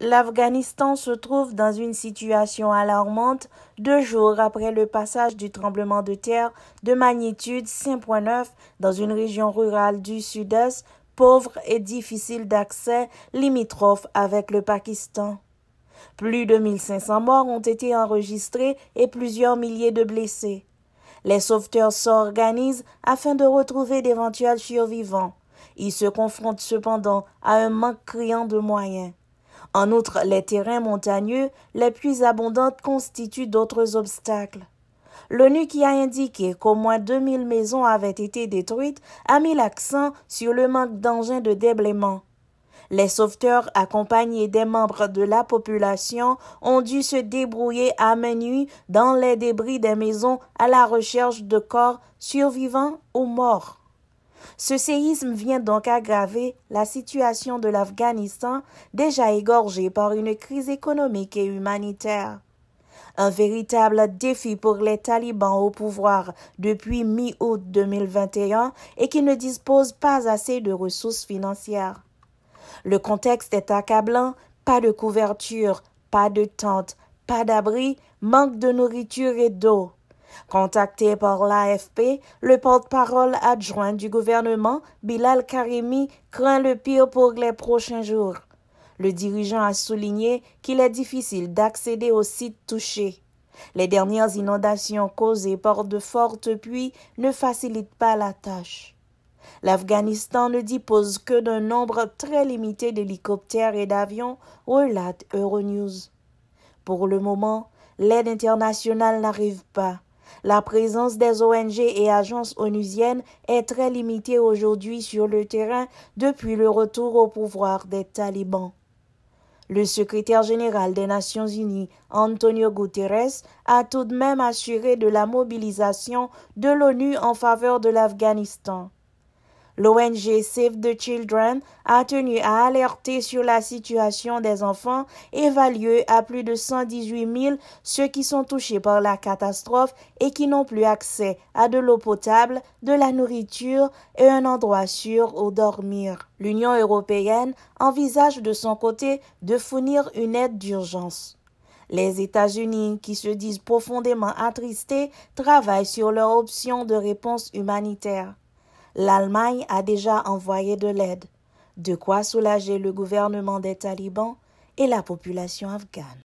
L'Afghanistan se trouve dans une situation alarmante deux jours après le passage du tremblement de terre de magnitude 5.9 dans une région rurale du sud-est pauvre et difficile d'accès limitrophe avec le Pakistan. Plus de 1500 morts ont été enregistrés et plusieurs milliers de blessés. Les sauveteurs s'organisent afin de retrouver d'éventuels survivants. Ils se confrontent cependant à un manque criant de moyens. En outre, les terrains montagneux, les plus abondantes constituent d'autres obstacles. L'ONU qui a indiqué qu'au moins 2000 maisons avaient été détruites a mis l'accent sur le manque d'engins de déblaiement. Les sauveteurs accompagnés des membres de la population ont dû se débrouiller à main dans les débris des maisons à la recherche de corps survivants ou morts. Ce séisme vient donc aggraver la situation de l'Afghanistan déjà égorgée par une crise économique et humanitaire. Un véritable défi pour les talibans au pouvoir depuis mi-août 2021 et qui ne disposent pas assez de ressources financières. Le contexte est accablant, pas de couverture, pas de tente, pas d'abri, manque de nourriture et d'eau. Contacté par l'AFP, le porte-parole adjoint du gouvernement, Bilal Karimi, craint le pire pour les prochains jours. Le dirigeant a souligné qu'il est difficile d'accéder aux sites touchés. Les dernières inondations causées par de fortes pluies ne facilitent pas la tâche. L'Afghanistan ne dispose que d'un nombre très limité d'hélicoptères et d'avions, relate Euronews. Pour le moment, l'aide internationale n'arrive pas. La présence des ONG et agences onusiennes est très limitée aujourd'hui sur le terrain depuis le retour au pouvoir des talibans. Le secrétaire général des Nations Unies, Antonio Guterres, a tout de même assuré de la mobilisation de l'ONU en faveur de l'Afghanistan. L'ONG Save the Children a tenu à alerter sur la situation des enfants évalués à plus de 118 000 ceux qui sont touchés par la catastrophe et qui n'ont plus accès à de l'eau potable, de la nourriture et un endroit sûr où dormir. L'Union européenne envisage de son côté de fournir une aide d'urgence. Les États-Unis, qui se disent profondément attristés, travaillent sur leur option de réponse humanitaire l'Allemagne a déjà envoyé de l'aide, de quoi soulager le gouvernement des talibans et la population afghane.